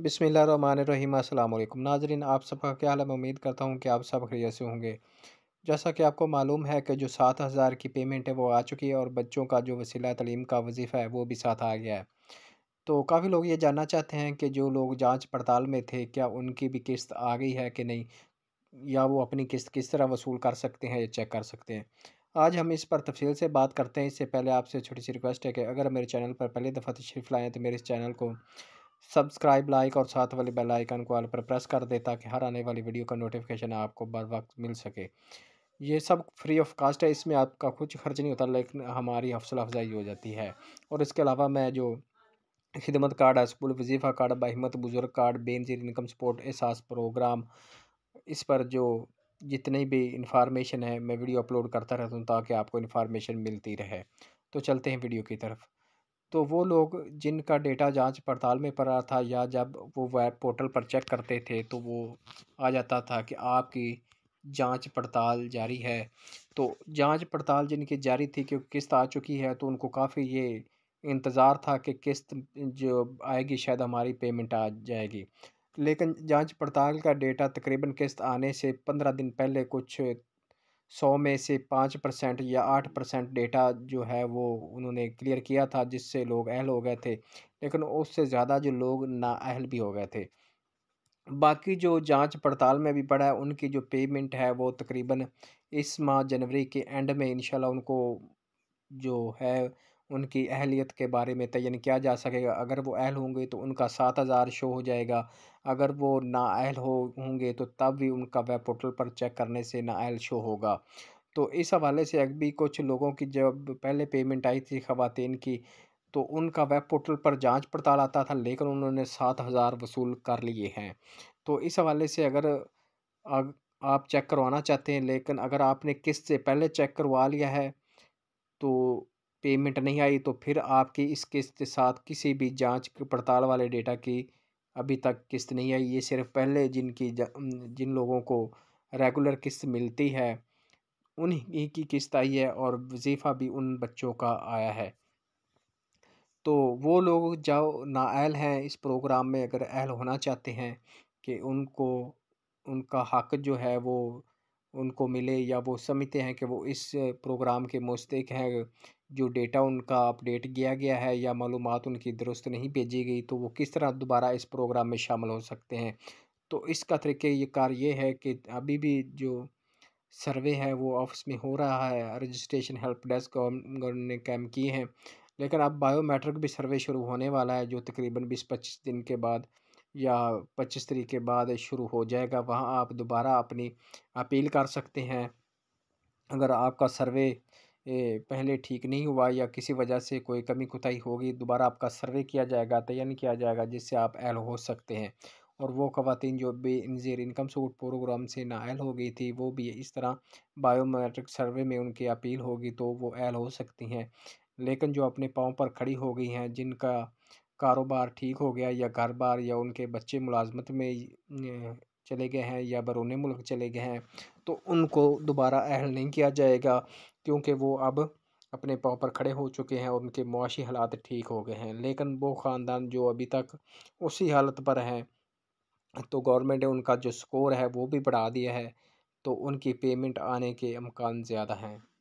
रही अल्लाम नाजरीन आप सबका क्या हाल है मैं उम्मीद करता हूँ कि आप सब खैरियत से होंगे जैसा कि आपको मालूम है कि जो सात हज़ार की पेमेंट है वो आ चुकी है और बच्चों का जो वसीला तलीम का वजीफ़ा है वो भी साथ आ गया है तो काफ़ी लोग ये जानना चाहते हैं कि जो लोग जाँच पड़ताल में थे क्या उनकी भी किस्त आ गई है कि नहीं या वो अपनी किस्त किस तरह वसूल कर सकते हैं या चेक कर सकते हैं आज हम इस पर तफसील से बात करते हैं इससे पहले आपसे छोटी सी रिक्वेस्ट है कि अगर मेरे चैनल पर पहली दफ़ा तशरीफ़ लाएँ तो मेरे इस चैनल को सब्सक्राइब लाइक और साथ वाले बेल आइकन को ऑल पर प्रेस कर दे ताकि हर आने वाली वीडियो का नोटिफिकेशन आपको बर वक्त मिल सके ये सब फ्री ऑफ कास्ट है इसमें आपका कुछ खर्च नहीं होता लेकिन हमारी हौसला अफजाई हो जाती है और इसके अलावा मैं जो खिदमत कार्ड है स्कूल वजीफ़ा कार्ड बहिमत बुज़ुर्ग card Benazir income support Ehsaas programme इस पर जो जितनी भी इंफॉर्मेशन है मैं वीडियो अपलोड करता रहता हूँ ताकि आपको इन्फॉर्मेशन मिलती रहे तो चलते हैं वीडियो की तरफ तो वो लोग जिनका डेटा जांच पड़ताल में पड़ा था या जब वो वेब पोर्टल पर चेक करते थे तो वो आ जाता था कि आपकी जांच पड़ताल जारी है तो जांच पड़ताल जिनकी जारी थी क्योंकि किस्त आ चुकी है तो उनको काफ़ी ये इंतज़ार था कि किस्त जो आएगी शायद हमारी पेमेंट आ जाएगी लेकिन जांच पड़ताल का डेटा तकरीबन किस्त आने से पंद्रह दिन पहले कुछ सौ में से पाँच परसेंट या आठ परसेंट डेटा जो है वो उन्होंने क्लियर किया था जिससे लोग अहल हो गए थे लेकिन उससे ज़्यादा जो लोग नाअहल भी हो गए थे बाकी जो जांच पड़ताल में भी पड़ा है उनकी जो पेमेंट है वो तकरीबन इस माह जनवरी के एंड में इनशाला उनको जो है उनकी अहलियत के बारे में तयन किया जा सकेगा अगर वो अहल होंगे तो उनका सात हज़ार शो हो जाएगा अगर वो ना अहल हो होंगे तो तब भी उनका वेब पोर्टल पर चेक करने से अहल शो होगा तो इस हवाले से अब भी कुछ लोगों की जब पहले पेमेंट आई थी ख़वान की तो उनका वेब पोर्टल पर जांच पड़ताल आता था लेकिन उन्होंने सात हज़ार वसूल कर लिए हैं तो इस हवाले से अगर आग, आप चेक करवाना चाहते हैं लेकिन अगर आपने किस्त से पहले चेक करवा लिया है तो पेमेंट नहीं आई तो फिर आपकी इस किस्त के साथ किसी भी जांच पड़ताल वाले डेटा की अभी तक किस्त नहीं आई ये सिर्फ पहले जिनकी जिन लोगों को रेगुलर किस्त मिलती है उन्हीं की किस्त आई है और वजीफ़ा भी उन बच्चों का आया है तो वो लोग जो नाअहल हैं इस प्रोग्राम में अगर अहल होना चाहते हैं कि उनको उनका हक जो है वो उनको मिले या वो समझते हैं कि वो इस प्रोग्राम के मुस्तक हैं जो डेटा उनका अपडेट किया गया है या मालूम उनकी दुरुस्त नहीं भेजी गई तो वो किस तरह दोबारा इस प्रोग्राम में शामिल हो सकते हैं तो इसका तरीके ये है कि अभी भी जो सर्वे है वो ऑफिस में हो रहा है रजिस्ट्रेशन हेल्प डेस्क ने कैम किए हैं लेकिन अब बायोमेट्रिक भी सर्वे शुरू होने वाला है जो तकरीबन बीस पच्चीस दिन के बाद या पच्चीस तरीक के बाद शुरू हो जाएगा वहाँ आप दोबारा अपनी अपील कर सकते हैं अगर आपका सर्वे पहले ठीक नहीं हुआ या किसी वजह से कोई कमी कुताही होगी दोबारा आपका सर्वे किया जाएगा तयन किया जाएगा जिससे आप एल हो सकते हैं और वो खातन जो भी इनकम सूट प्रोग्राम से नाइल हो गई थी वो भी इस तरह बायोमेट्रिक सर्वे में उनकी अपील होगी तो वो एल हो सकती हैं लेकिन जो अपने पाँव पर खड़ी हो गई हैं जिनका कारोबार ठीक हो गया या घर बार या उनके बच्चे मुलाजमत में चले गए हैं या बरून मुल्क चले गए हैं तो उनको दोबारा अहल नहीं किया जाएगा क्योंकि वो अब अपने पाँव पर खड़े हो चुके हैं और उनके मुआशी हालात ठीक हो गए हैं लेकिन वो ख़ानदान जो अभी तक उसी हालत पर हैं तो गवर्नमेंट ने उनका जो स्कोर है वो भी बढ़ा दिया है तो उनकी पेमेंट आने के अमकान ज़्यादा हैं